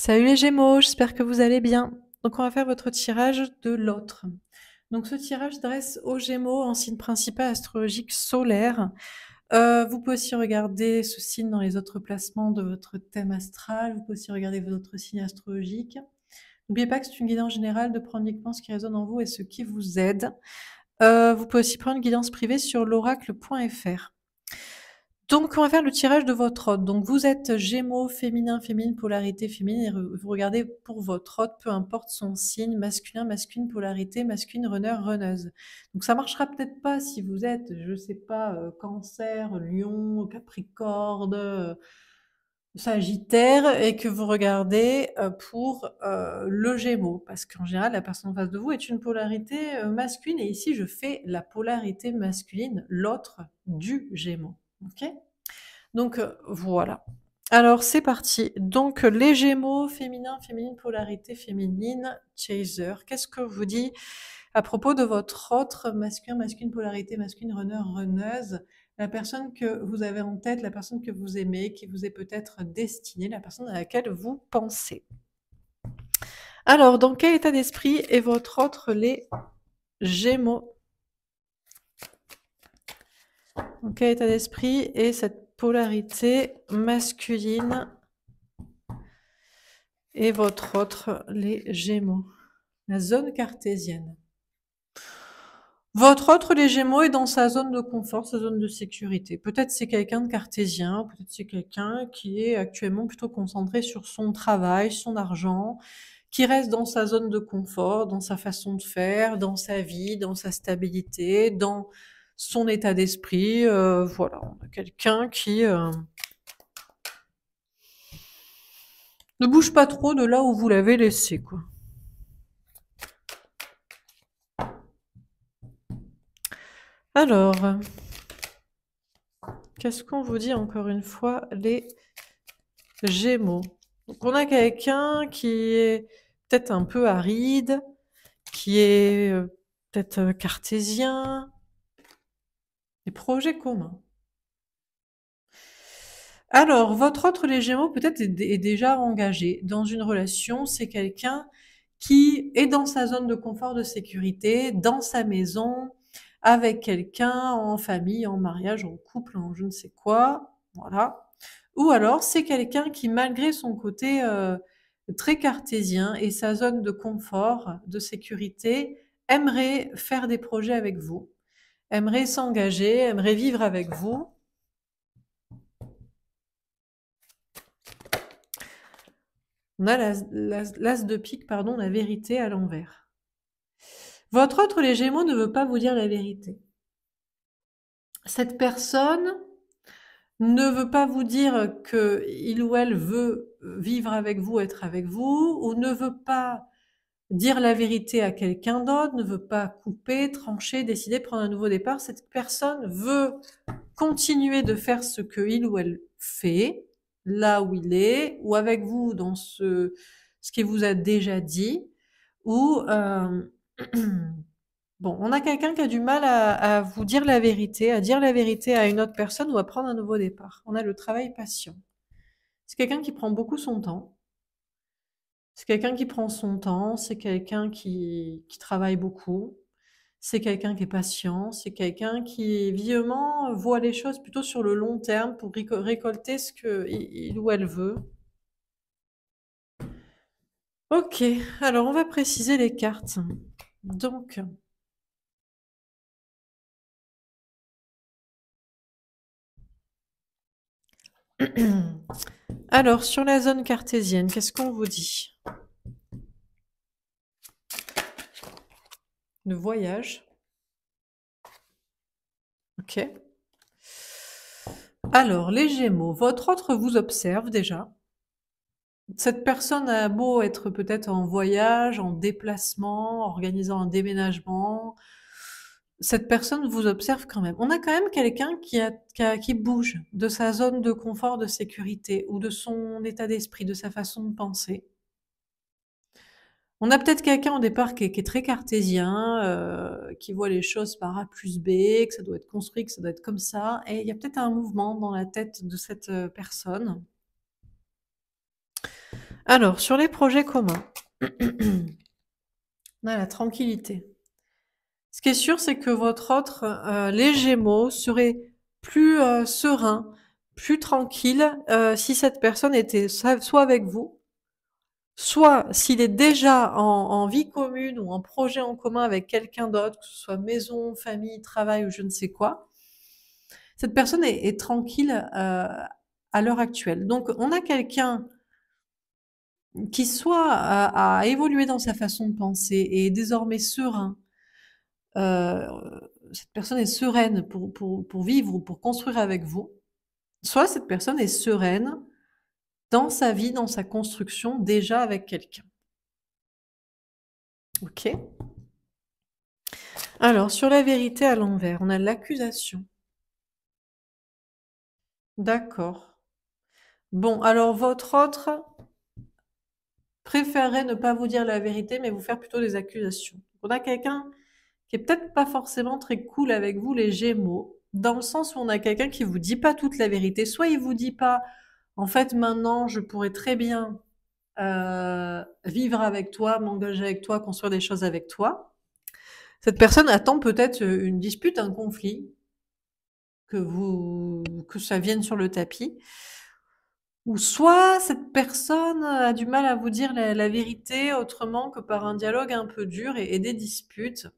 Salut les Gémeaux, j'espère que vous allez bien. Donc on va faire votre tirage de l'autre. Donc ce tirage dresse aux Gémeaux en signe principal astrologique solaire. Euh, vous pouvez aussi regarder ce signe dans les autres placements de votre thème astral. Vous pouvez aussi regarder vos autres signes astrologiques. N'oubliez pas que c'est une guidance générale de prendre uniquement ce qui résonne en vous et ce qui vous aide. Euh, vous pouvez aussi prendre une guidance privée sur l'oracle.fr. Donc, on va faire le tirage de votre hôte. Donc, vous êtes Gémeaux, féminin, féminine, polarité féminine, et vous regardez pour votre hôte, peu importe son signe, masculin, masculine, polarité, masculine, runner, runneuse. Donc, ça marchera peut-être pas si vous êtes, je sais pas, euh, Cancer, Lion, Capricorne, euh, Sagittaire, et que vous regardez euh, pour le gémeau, parce qu'en général, la personne en face de vous est une polarité masculine, et ici, je fais la polarité masculine, l'autre du gémeau. Ok Donc euh, voilà. Alors c'est parti. Donc les Gémeaux, féminin, féminine, polarité féminine, chaser. Qu'est-ce que vous dit à propos de votre autre masculin, masculine, polarité, masculine, runner, runneuse la personne que vous avez en tête, la personne que vous aimez, qui vous est peut-être destinée, la personne à laquelle vous pensez. Alors, dans quel état d'esprit est votre autre les Gémeaux donc, état d'esprit et cette polarité masculine et votre autre, les Gémeaux, la zone cartésienne. Votre autre, les Gémeaux, est dans sa zone de confort, sa zone de sécurité. Peut-être c'est quelqu'un de cartésien, peut-être c'est quelqu'un qui est actuellement plutôt concentré sur son travail, son argent, qui reste dans sa zone de confort, dans sa façon de faire, dans sa vie, dans sa stabilité, dans son état d'esprit. Euh, voilà, on a quelqu'un qui euh, ne bouge pas trop de là où vous l'avez laissé, quoi. Alors, qu'est-ce qu'on vous dit encore une fois les Gémeaux Donc on a quelqu'un qui est peut-être un peu aride, qui est euh, peut-être cartésien, projets communs. Alors, votre autre les peut-être est déjà engagé dans une relation. C'est quelqu'un qui est dans sa zone de confort, de sécurité, dans sa maison, avec quelqu'un, en famille, en mariage, en couple, en je ne sais quoi. Voilà. Ou alors, c'est quelqu'un qui, malgré son côté euh, très cartésien et sa zone de confort, de sécurité, aimerait faire des projets avec vous aimerait s'engager, aimerait vivre avec vous. On a l'as de pique, pardon, la vérité à l'envers. Votre autre, les Gémeaux, ne veut pas vous dire la vérité. Cette personne ne veut pas vous dire qu'il ou elle veut vivre avec vous, être avec vous, ou ne veut pas Dire la vérité à quelqu'un d'autre ne veut pas couper, trancher, décider, prendre un nouveau départ. Cette personne veut continuer de faire ce qu'il ou elle fait, là où il est, ou avec vous dans ce, ce qu'il vous a déjà dit, ou... Euh, bon, on a quelqu'un qui a du mal à, vous dire la vérité, à dire la vérité à une autre personne ou à prendre un nouveau départ. On a le travail patient. C'est quelqu'un qui prend beaucoup son temps, c'est quelqu'un qui prend son temps, c'est quelqu'un qui, travaille beaucoup, c'est quelqu'un qui est patient, c'est quelqu'un qui vivement voit les choses plutôt sur le long terme pour récolter ce qu'il ou elle veut. Ok, alors on va préciser les cartes. Donc, Alors, sur la zone cartésienne, qu'est-ce qu'on vous dit Le voyage. Ok. Alors, les Gémeaux, votre autre vous observe déjà. Cette personne a beau être peut-être en voyage, en déplacement, organisant un déménagement, cette personne vous observe quand même. On a quand même quelqu'un qui, bouge de sa zone de confort, de sécurité, ou de son état d'esprit, de sa façon de penser. On a peut-être quelqu'un au départ qui est, très cartésien, euh, qui voit les choses par A plus B, que ça doit être construit, que ça doit être comme ça, et il y a peut-être un mouvement dans la tête de cette euh, personne. Alors, sur les projets communs, on a la tranquillité. Ce qui est sûr, c'est que votre autre, euh, les serait plus euh, serein, plus tranquille euh, si cette personne était soit avec vous, soit s'il est déjà en, vie commune ou en projet en commun avec quelqu'un d'autre, que ce soit maison, famille, travail ou je ne sais quoi. Cette personne est, tranquille à l'heure actuelle. Donc on a quelqu'un qui soit a évolué dans sa façon de penser et est désormais serein, euh, cette personne est sereine pour, pour, vivre ou pour construire avec vous, soit cette personne est sereine dans sa vie, dans sa construction déjà avec quelqu'un. Ok Alors, sur la vérité à l'envers, on a l'accusation. D'accord. Bon, alors votre autre préférerait ne pas vous dire la vérité, mais vous faire plutôt des accusations. On a quelqu'un qui est peut-être pas forcément très cool avec vous, les Gémeaux, dans le sens où on a quelqu'un qui vous dit pas toute la vérité. Soit il vous dit pas, en fait, maintenant, je pourrais très bien euh, vivre avec toi, m'engager avec toi, construire des choses avec toi. Cette personne attend peut-être une dispute, un conflit, que vous, que ça vienne sur le tapis. Ou soit cette personne a du mal à vous dire la, vérité autrement que par un dialogue un peu dur et des disputes.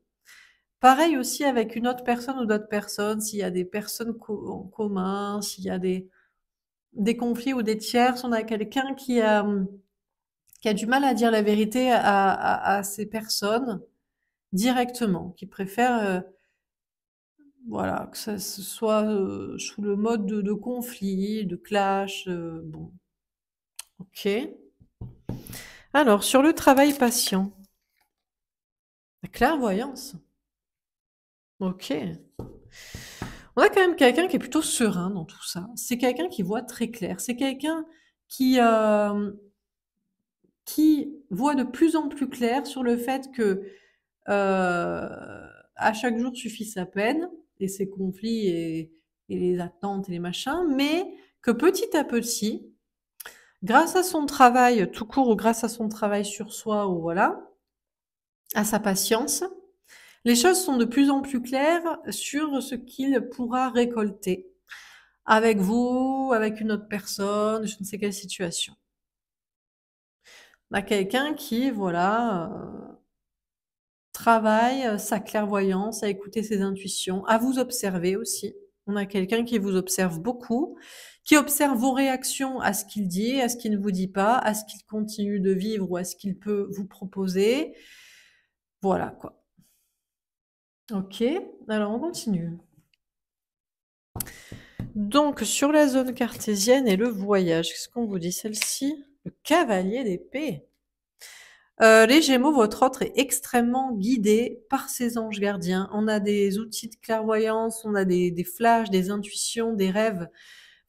Pareil aussi avec une autre personne ou d'autres personnes, s'il y a des personnes en commun, s'il y a des, conflits ou des tierces, on a quelqu'un qui a, qui a du mal à dire la vérité à, ces personnes directement, qui préfère euh, voilà, que ce soit euh, sous le mode de, conflit, de clash. Euh, bon. Ok. Alors, sur le travail patient, la clairvoyance. Ok. On a quand même quelqu'un qui est plutôt serein dans tout ça. C'est quelqu'un qui voit très clair. C'est quelqu'un qui, euh, voit de plus en plus clair sur le fait que euh, à chaque jour suffit sa peine et ses conflits et, et les attentes et les machins, mais que petit à petit, grâce à son travail tout court ou grâce à son travail sur soi ou voilà, à sa patience, les choses sont de plus en plus claires sur ce qu'il pourra récolter avec vous, avec une autre personne, je ne sais quelle situation. On a quelqu'un qui, voilà, euh, travaille euh, sa clairvoyance, à écouter ses intuitions, à vous observer aussi. On a quelqu'un qui vous observe beaucoup, qui observe vos réactions à ce qu'il dit, à ce qu'il ne vous dit pas, à ce qu'il continue de vivre ou à ce qu'il peut vous proposer. Voilà quoi. Ok, alors on continue. Donc, sur la zone cartésienne et le voyage, qu'est-ce qu'on vous dit celle-ci Le cavalier d'épée. Euh, les Gémeaux, votre autre est extrêmement guidé par ses anges gardiens. On a des outils de clairvoyance, on a des, des flashs, des intuitions, des rêves.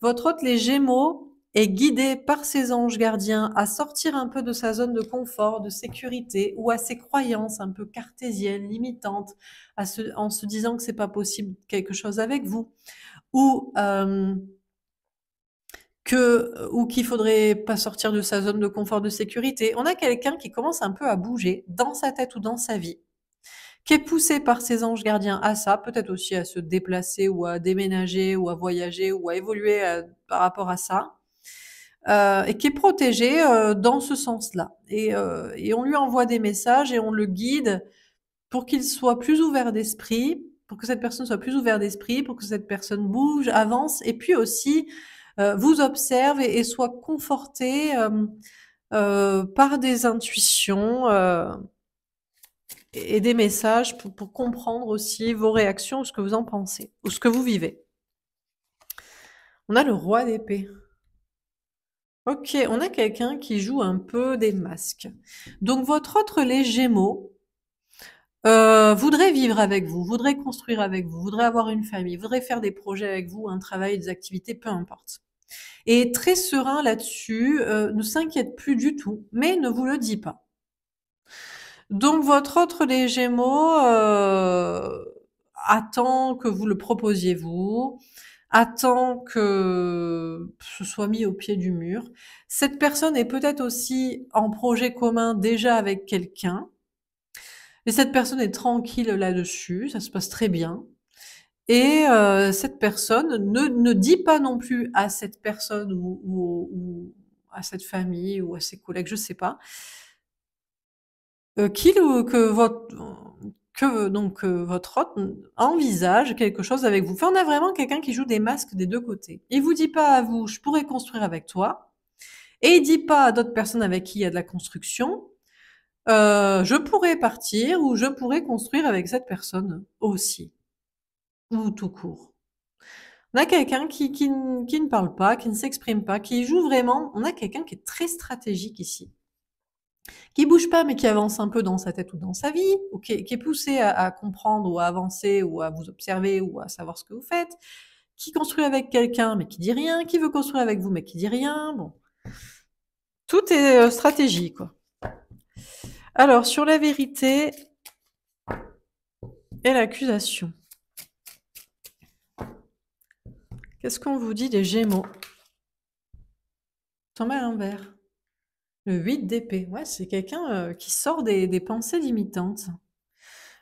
Votre autre, les Gémeaux, est guidé par ses anges gardiens à sortir un peu de sa zone de confort, de sécurité ou à ses croyances un peu cartésiennes, limitantes, à en se disant que c'est pas possible quelque chose avec vous, ou euh, que euh, ou qu'il faudrait pas sortir de sa zone de confort, de sécurité. On a quelqu'un qui commence un peu à bouger dans sa tête ou dans sa vie, qui est poussé par ses anges gardiens à ça, peut-être aussi à se déplacer ou à déménager ou à voyager ou à évoluer euh, par rapport à ça euh, et qui est protégé euh, dans ce sens-là. Euh, et, on lui envoie des messages et on le guide pour qu'il soit plus ouvert d'esprit, pour que cette personne soit plus ouverte d'esprit, pour que cette personne bouge, avance, et puis aussi vous observe et, soit conforté par des intuitions et, des messages pour, comprendre aussi vos réactions, ce que vous en pensez, ou ce que vous vivez. On a le roi d'épée. Ok, on a quelqu'un qui joue un peu des masques. Donc votre autre, les Gémeaux, euh, voudrait vivre avec vous, voudrait construire avec vous, voudrait avoir une famille, voudrait faire des projets avec vous, un travail, des activités, peu importe. Et très serein là-dessus, euh, ne s'inquiète plus du tout, mais ne vous le dit pas. Donc votre autre, les Gémeaux, euh, attend que vous le proposiez vous, attend que ce soit mis au pied du mur. Cette personne est peut-être aussi en projet commun déjà avec quelqu'un. Et cette personne est tranquille là-dessus, ça se passe très bien. Et euh, cette personne ne, ne, dit pas non plus à cette personne ou, à cette famille ou à ses collègues, je sais pas, euh, qu'il ou que votre que donc euh, votre hôte envisage quelque chose avec vous. Enfin, on a vraiment quelqu'un qui joue des masques des deux côtés. Il vous dit pas à vous, je pourrais construire avec toi, et il dit pas à d'autres personnes avec qui il y a de la construction, euh, je pourrais partir ou je pourrais construire avec cette personne aussi, ou tout court. On a quelqu'un qui ne parle pas, qui ne s'exprime pas, qui joue vraiment. On a quelqu'un qui est très stratégique ici qui bouge pas mais qui avance un peu dans sa tête ou dans sa vie, ou qui, est poussé à, comprendre ou à avancer ou à vous observer ou à savoir ce que vous faites, qui construit avec quelqu'un mais qui dit rien, qui veut construire avec vous mais qui dit rien. Bon, tout est stratégique. Euh, stratégie quoi. Alors sur la vérité et l'accusation. Qu'est-ce qu'on vous dit des Gémeaux T'en mets à le 8 d'épée, ouais, c'est quelqu'un euh, qui sort des, pensées limitantes.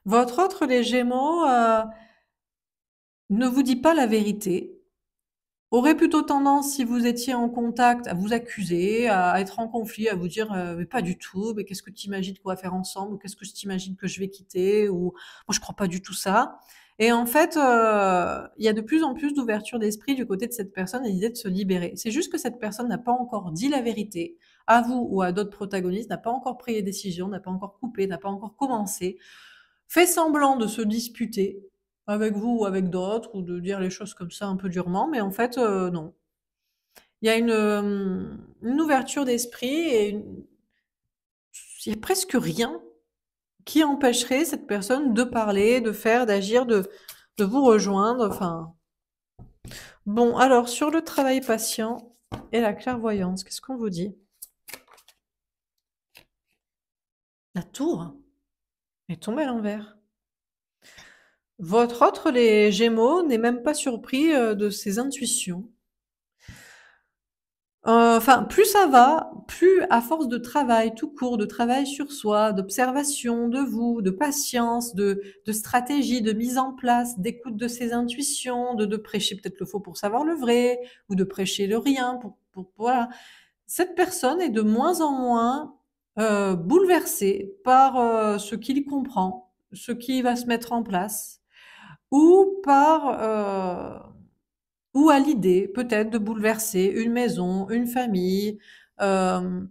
Votre autre, les Gémeaux, ne vous dit pas la vérité, aurait plutôt tendance, si vous étiez en contact, à vous accuser, à être en conflit, à vous dire euh, mais pas du tout, mais qu'est-ce que tu imagines qu'on va faire ensemble, qu'est-ce que je t'imagine que je vais quitter, ou moi je crois pas du tout ça. Et en fait, euh, il y a de plus en plus d'ouverture d'esprit du côté de cette personne et l'idée de se libérer. C'est juste que cette personne n'a pas encore dit la vérité, à vous ou à d'autres protagonistes, n'a pas encore pris les décisions, n'a pas encore coupé, n'a pas encore commencé, fait semblant de se disputer avec vous ou avec d'autres, ou de dire les choses comme ça un peu durement, mais en fait, euh, non. Il y a une, euh, ouverture d'esprit et il n'y a presque rien qui empêcherait cette personne de parler, de faire, d'agir, de, de vous rejoindre. Enfin, Bon, alors sur le travail patient et la clairvoyance, qu'est-ce qu'on vous dit tour est tombée à l'envers. Votre autre, les Gémeaux, n'est même pas surpris euh, de ses intuitions. Euh, enfin, plus ça va, plus à force de travail tout court, de travail sur soi, d'observation de vous, de patience, de, de, stratégie, de mise en place, d'écoute de ses intuitions, de, de prêcher peut-être le faux pour savoir le vrai, ou de prêcher le rien. Pour, pour, voilà. Cette personne est de moins en moins euh, bouleversé par euh, ce qu'il comprend, ce qui va se mettre en place, ou par euh, ou à l'idée peut-être de bouleverser une maison, une famille, une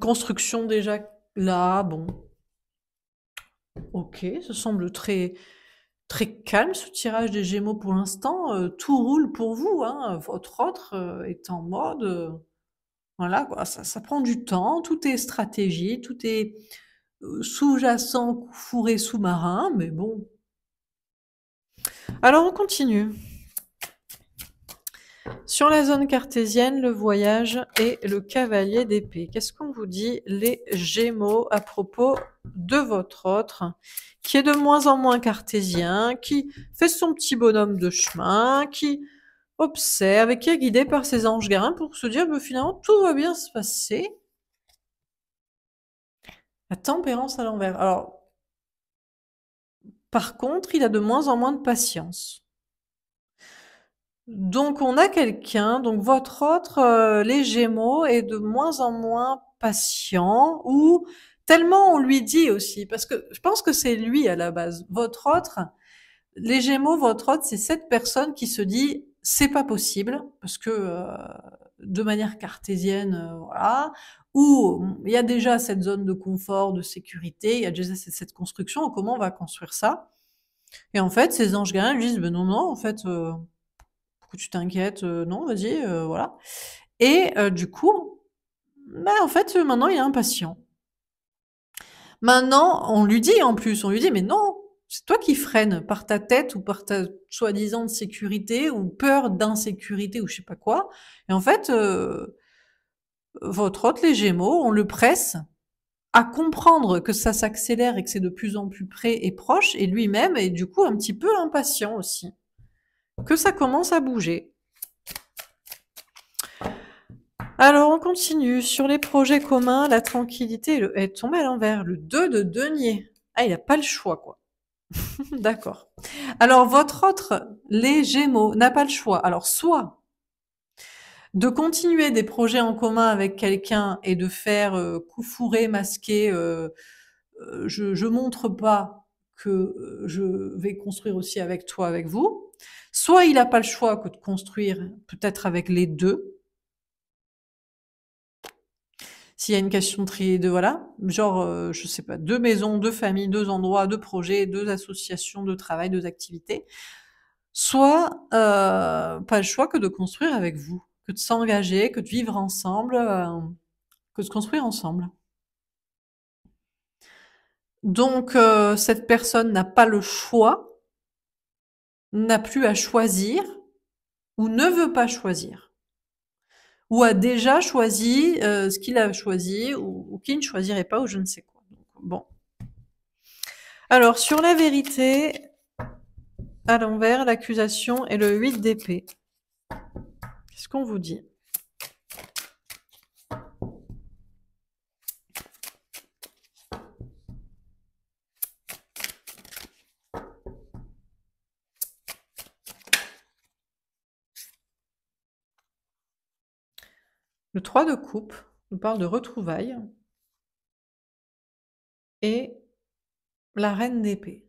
construction déjà là, bon. Ok, ça semble très très calme ce tirage des Gémeaux pour l'instant. tout roule pour vous, hein, votre autre est en mode voilà, Ça, ça, prend du temps, tout est stratégie, tout est euh, sous-jacent, fourré sous-marin, mais bon. Alors on continue. Sur la zone cartésienne, le voyage et le cavalier d'épée. Qu'est-ce qu'on vous dit les Gémeaux à propos de votre autre qui est de moins en moins cartésien, qui fait son petit bonhomme de chemin, qui observe et qui est guidé par ses anges garins pour se dire, que ben, finalement, tout va bien se passer. La tempérance à l'envers. Alors, par contre, il a de moins en moins de patience. Donc, on a quelqu'un, donc votre autre, euh, les Gémeaux, est de moins en moins patient ou tellement on lui dit aussi, parce que je pense que c'est lui à la base. Votre autre, les Gémeaux, votre autre, c'est cette personne qui se dit c'est pas possible parce que euh, de manière cartésienne, euh, voilà, où il y a déjà cette zone de confort, de sécurité, il y a déjà cette, construction, comment on va construire ça Et en fait, ces anges gardiens lui disent, ben non, non, en fait, euh, pourquoi tu t'inquiètes Non, vas-y, voilà. Et du coup, ben, en fait, maintenant, il est impatient. Maintenant, on lui dit en plus, on lui dit, mais non, c'est toi qui freines par ta tête ou par ta soi-disant sécurité ou peur d'insécurité ou je sais pas quoi. Et en fait, euh, votre hôte, les Gémeaux, on le presse à comprendre que ça s'accélère et que c'est de plus en plus près et proche, et lui-même est du coup un petit peu impatient aussi, que ça commence à bouger. Alors on continue sur les projets communs, la tranquillité est tombée à l'envers, le 2 de denier. Ah, il n'a pas le choix, quoi. D'accord. Alors, votre autre, les Gémeaux, n'a pas le choix. Alors, soit de continuer des projets en commun avec quelqu'un et de faire euh, masquer euh, euh, je, ne montre pas que euh, je vais construire aussi avec toi, avec vous. Soit il n'a pas le choix que de construire peut-être avec les deux, s'il y a une question très de voilà, genre euh, je sais pas, deux maisons, deux familles, deux endroits, deux projets, deux associations, deux travail, deux activités, soit euh, pas le choix que de construire avec vous, que de s'engager, que de vivre ensemble, euh, que de se construire ensemble. Donc euh, cette personne n'a pas le choix, n'a plus à choisir ou ne veut pas choisir ou a déjà choisi euh, ce qu'il a choisi ou, qui ne choisirait pas ou je ne sais quoi. bon. Alors, sur la vérité, à l'envers, l'accusation est le 8 d'épée. Qu'est-ce qu'on vous dit Le 3 de coupe nous parle de retrouvailles et la reine d'épée.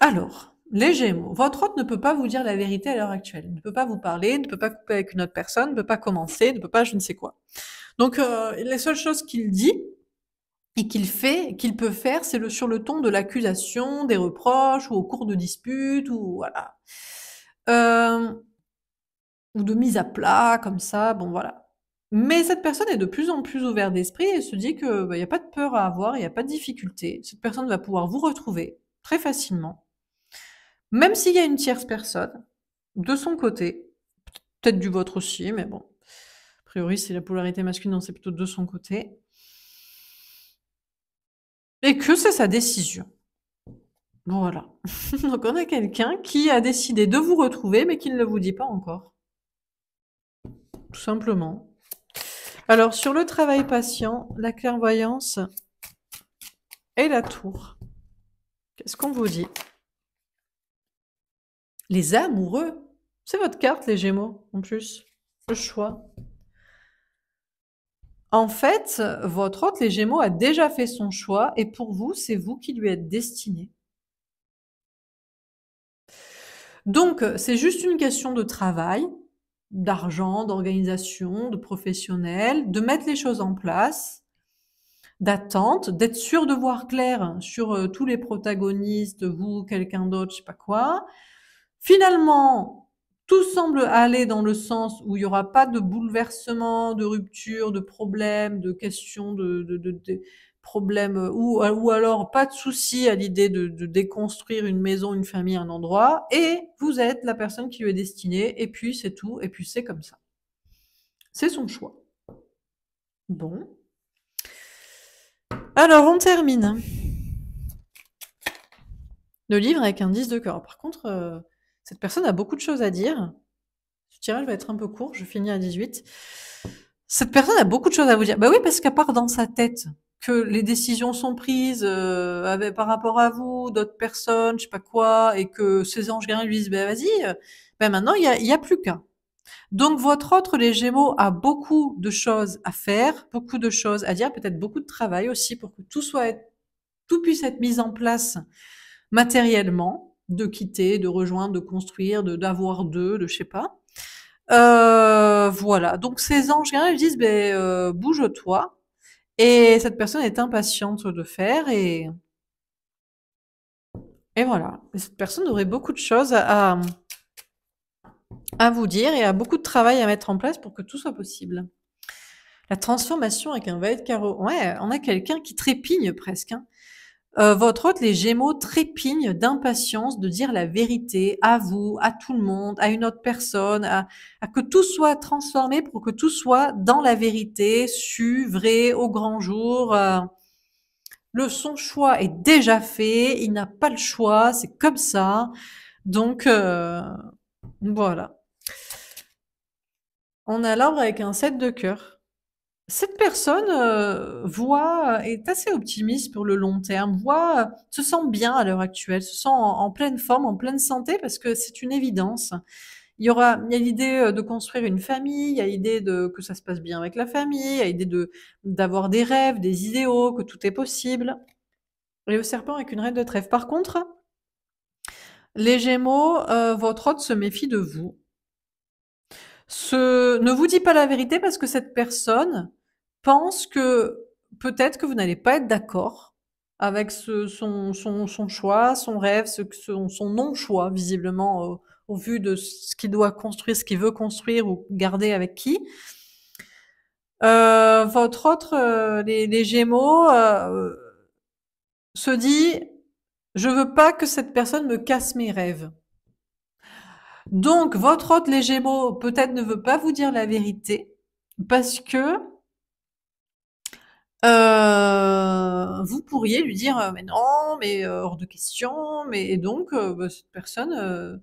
Alors, les Gémeaux, votre hôte ne peut pas vous dire la vérité à l'heure actuelle, Il ne peut pas vous parler, ne peut pas couper avec une autre personne, ne peut pas commencer, ne peut pas je ne sais quoi. Donc, euh, les seules choses qu'il dit, et qu'il fait, qu'il peut faire, c'est le sur le ton de l'accusation, des reproches ou au cours de disputes ou voilà. Euh, ou de mise à plat, comme ça, bon voilà. Mais cette personne est de plus en plus ouverte d'esprit et se dit qu'il bah, n'y a pas de peur à avoir, il n'y a pas de difficulté. Cette personne va pouvoir vous retrouver très facilement. Même s'il y a une tierce personne, de son côté, peut-être du vôtre aussi, mais bon, a priori c'est la polarité masculine, c'est plutôt de son côté, et que c'est sa décision. Voilà. Donc on a quelqu'un qui a décidé de vous retrouver, mais qui ne le vous dit pas encore. Tout simplement. Alors sur le travail patient, la clairvoyance et la tour. Qu'est-ce qu'on vous dit Les amoureux. C'est votre carte, les Gémeaux, en plus. Le choix. En fait, votre hôte, les Gémeaux, a déjà fait son choix et pour vous, c'est vous qui lui êtes destiné. Donc, euh, c'est juste une question de travail, d'argent, d'organisation, de professionnel, de mettre les choses en place, d'attente, d'être sûr de voir clair sur euh, tous les protagonistes, vous, quelqu'un d'autre, je sais pas quoi. Finalement, tout semble aller dans le sens où il n'y aura pas de bouleversement, de rupture, de problème, de questions, de problème euh, ou, euh, ou alors pas de souci à l'idée de, déconstruire une maison, une famille, un endroit, et vous êtes la personne qui lui est destinée, et puis c'est tout, et puis c'est comme ça. C'est son choix. Bon. Alors on termine. Le livre avec un 10 de cœur. Par contre, euh, cette personne a beaucoup de choses à dire. Ce tirage va être un peu court, je finis à 18. Cette personne a beaucoup de choses à vous dire. Bah oui, parce qu'à part dans sa tête, que les décisions sont prises euh, par rapport à vous, d'autres personnes, je sais pas quoi, et que ces anges gardiens lui disent, ben vas-y, ben maintenant il y a, a plus qu'un. Donc votre autre, les Gémeaux, a beaucoup de choses à faire, beaucoup de choses à dire, peut-être beaucoup de travail aussi pour que tout soit, tout puisse être mis en place matériellement, de quitter, de rejoindre, de construire, de d'avoir deux, de je sais pas. Euh, voilà. Donc ces anges, ils disent, ben euh, bouge-toi, et cette personne est impatiente de faire et. Et voilà. cette personne aurait beaucoup de choses à, vous dire et a beaucoup de travail à mettre en place pour que tout soit possible. La transformation avec un valet de carreau. Ouais, on a quelqu'un qui trépigne presque. Hein. Euh, votre hôte, les Gémeaux, trépignent d'impatience de dire la vérité à vous, à tout le monde, à une autre personne, à, que tout soit transformé pour que tout soit dans la vérité, su, vrai, au grand jour. Euh, le son choix est déjà fait, il n'a pas le choix, c'est comme ça. Donc euh, voilà. On a l'arbre avec un set de cœur cette personne euh, voit, est assez optimiste pour le long terme, voit, se sent bien à l'heure actuelle, se sent en, pleine forme, en pleine santé, parce que c'est une évidence. Il y aura, il y a l'idée euh, de construire une famille, il y a l'idée de que ça se passe bien avec la famille, il y a l'idée de d'avoir des rêves, des idéaux, que tout est possible. Et le serpent avec une reine de trèfle. Par contre, les Gémeaux, euh, votre hôte se méfie de vous. ne vous dit pas la vérité parce que cette personne pense que peut-être que vous n'allez pas être d'accord avec son, son, son, choix, son rêve, ce, son, son non-choix, visiblement, au, vu de ce qu'il doit construire, ce qu'il veut construire ou garder avec qui. Euh, votre autre, euh, les, Gémeaux, euh, se dit, je veux pas que cette personne me casse mes rêves. Donc, votre autre, les Gémeaux, peut-être ne veut pas vous dire la vérité parce que euh, vous pourriez lui dire euh, mais non, mais euh, hors de question, mais et donc bah, cette personne,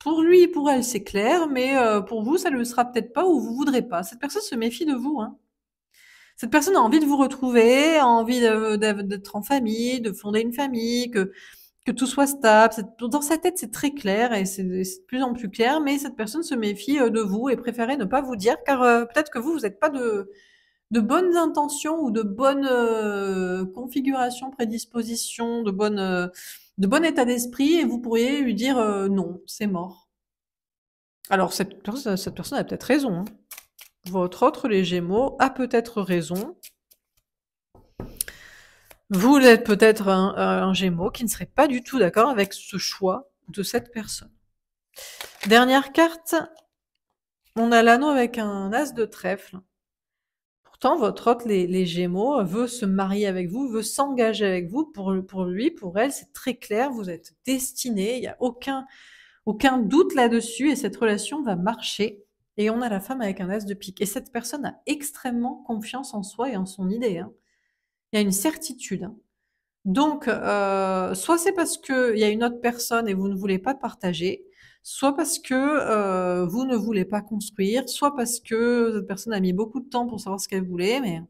pour lui pour elle c'est clair, mais pour vous ça ne le sera peut-être pas ou vous voudrez pas. Cette personne se méfie de vous. Hein. Cette personne a envie de vous retrouver, a envie d'être en famille, de fonder une famille, que que tout soit stable. Dans sa tête, c'est très clair et c'est de plus en plus clair, mais cette personne se méfie de vous et préférait ne pas vous dire, car peut-être que vous, vous n'êtes pas de, de bonnes intentions ou de bonnes euh, configurations, prédispositions, de, bonnes, euh, de bon état d'esprit, et vous pourriez lui dire euh, non, c'est mort. Alors cette, cette personne a peut-être raison. Hein. Votre autre, les Gémeaux, a peut-être raison. Vous êtes peut-être un, un Gémeaux qui ne serait pas du tout d'accord avec ce choix de cette personne. Dernière carte, on a l'anneau avec un as de trèfle. Pourtant, votre hôte, les, les, Gémeaux, veut se marier avec vous, veut s'engager avec vous. Pour, pour lui, pour elle, c'est très clair, vous êtes destiné, il n'y a aucun, aucun doute là-dessus et cette relation va marcher. Et on a la femme avec un as de pique. Et cette personne a extrêmement confiance en soi et en son idée. Hein. Il y a une certitude. Hein. Donc, euh, soit c'est parce qu'il y a une autre personne et vous ne voulez pas partager, soit parce que euh, vous ne voulez pas construire, soit parce que cette personne a mis beaucoup de temps pour savoir ce qu'elle voulait, mais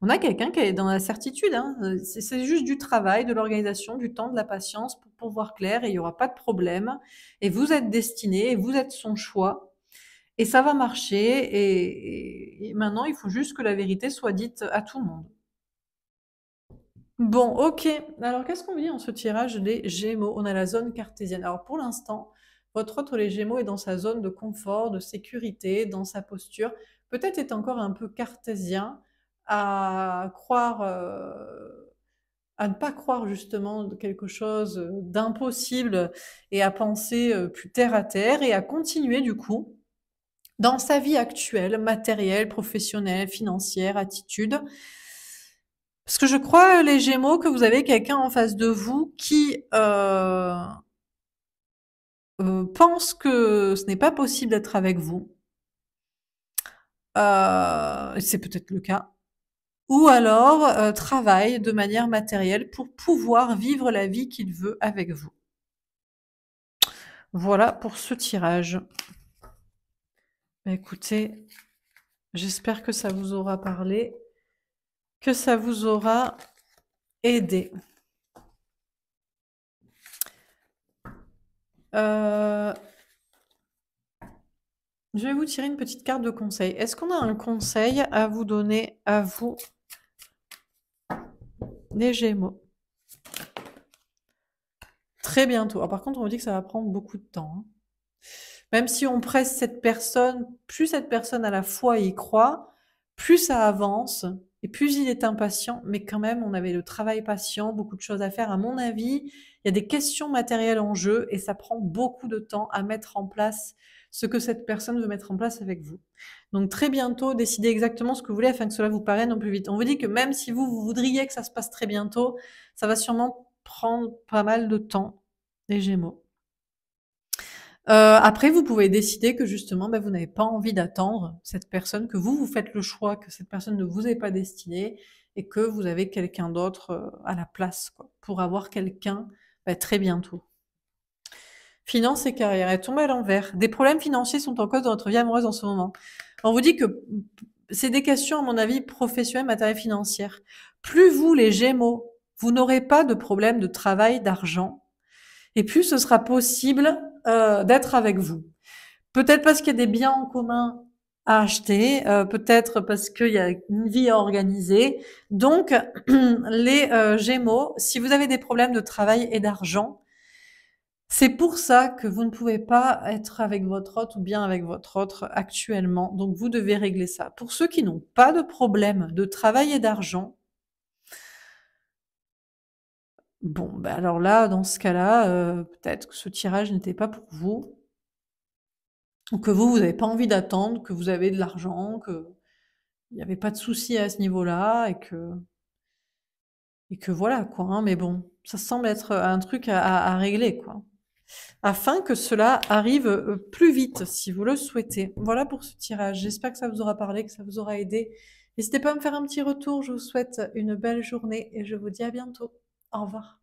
on a quelqu'un qui est dans la certitude. Hein. Euh, c'est juste du travail, de l'organisation, du temps, de la patience pour, pouvoir voir clair et il n'y aura pas de problème. Et vous êtes destiné, et vous êtes son choix. Et ça va marcher. Et, maintenant, il faut juste que la vérité soit dite à tout le monde. Bon, ok. Alors, qu'est-ce qu'on vit en ce tirage des Gémeaux On a la zone cartésienne. Alors, pour l'instant, votre autre, les Gémeaux, est dans sa zone de confort, de sécurité, dans sa posture. Peut-être est encore un peu cartésien à croire, euh, à ne pas croire justement quelque chose d'impossible et à penser euh, plus terre à terre et à continuer du coup dans sa vie actuelle, matérielle, professionnelle, financière, attitude. Parce que je crois, les Gémeaux, que vous avez quelqu'un en face de vous qui euh, euh, pense que ce n'est pas possible d'être avec vous, euh, c'est peut-être le cas, ou alors euh, travaille de manière matérielle pour pouvoir vivre la vie qu'il veut avec vous. Voilà pour ce tirage. Bah, écoutez, j'espère que ça vous aura parlé, que ça vous aura aidé. Euh, je vais vous tirer une petite carte de conseil. Est-ce qu'on a un conseil à vous donner à vous, les Gémeaux Très bientôt. par contre, on me dit que ça va prendre beaucoup de temps. Hein. Même si on presse cette personne, plus cette personne à la fois y croit, plus ça avance, et plus il est impatient, mais quand même, on avait le travail patient, beaucoup de choses à faire. À mon avis, il y a des questions matérielles en jeu et ça prend beaucoup de temps à mettre en place ce que cette personne veut mettre en place avec vous. Donc très bientôt, décidez exactement ce que vous voulez afin que cela vous paraisse non plus vite. On vous dit que même si vous, vous voudriez que ça se passe très bientôt, ça va sûrement prendre pas mal de temps, les Gémeaux. Euh, après, vous pouvez décider que justement, bah, vous n'avez pas envie d'attendre cette personne, que vous, vous faites le choix que cette personne ne vous est pas destinée et que vous avez quelqu'un d'autre euh, à la place quoi, pour avoir quelqu'un bah, très bientôt. Finances et carrière, elle tombe à l'envers. Des problèmes financiers sont en cause dans votre vie amoureuse en ce moment. On vous dit que c'est des questions, à mon avis, professionnelles, matérielles, financières. Plus vous, les Gémeaux, vous n'aurez pas de problème de travail, d'argent, et plus ce sera possible euh, d'être avec vous. Peut-être parce qu'il y a des biens en commun à acheter, euh, peut-être parce qu'il y a une vie à organiser. Donc, les euh, Gémeaux, si vous avez des problèmes de travail et d'argent, c'est pour ça que vous ne pouvez pas être avec votre hôte ou bien avec votre autre actuellement. Donc, vous devez régler ça. Pour ceux qui n'ont pas de problème de travail et d'argent, Bon, bah, alors là, dans ce cas-là, euh, peut-être que ce tirage n'était pas pour vous, ou que vous, vous n'avez pas envie d'attendre, que vous avez de l'argent, que n'y avait pas de souci à ce niveau-là, et que et que voilà quoi. Hein. mais bon, ça semble être euh, un truc à, régler quoi, afin que cela arrive euh, plus vite si vous le souhaitez. Voilà pour ce tirage. J'espère que ça vous aura parlé, que ça vous aura aidé. N'hésitez pas à me faire un petit retour. Je vous souhaite une belle journée et je vous dis à bientôt. Au revoir.